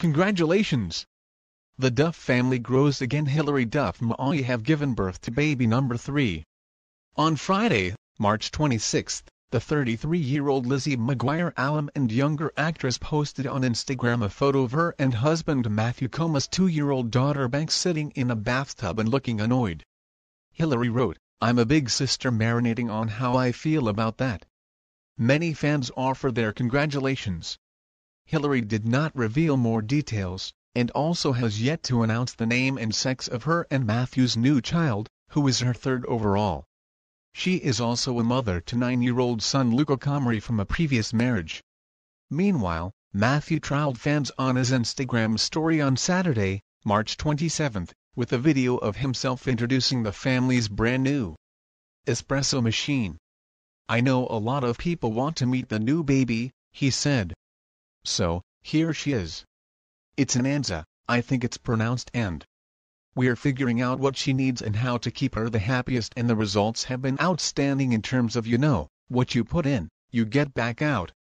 Congratulations! The Duff family grows again Hilary Duff and have given birth to baby number 3. On Friday, March 26, the 33-year-old Lizzie McGuire alum and younger actress posted on Instagram a photo of her and husband Matthew Coma's two-year-old daughter Banks sitting in a bathtub and looking annoyed. Hilary wrote, I'm a big sister marinating on how I feel about that. Many fans offer their congratulations. Hillary did not reveal more details, and also has yet to announce the name and sex of her and Matthew's new child, who is her third overall. She is also a mother to nine-year-old son Luca Comrie from a previous marriage. Meanwhile, Matthew trolled fans on his Instagram story on Saturday, March 27, with a video of himself introducing the family's brand new espresso machine. I know a lot of people want to meet the new baby, he said. So, here she is. It's an Anza, I think it's pronounced and. We're figuring out what she needs and how to keep her the happiest and the results have been outstanding in terms of you know, what you put in, you get back out.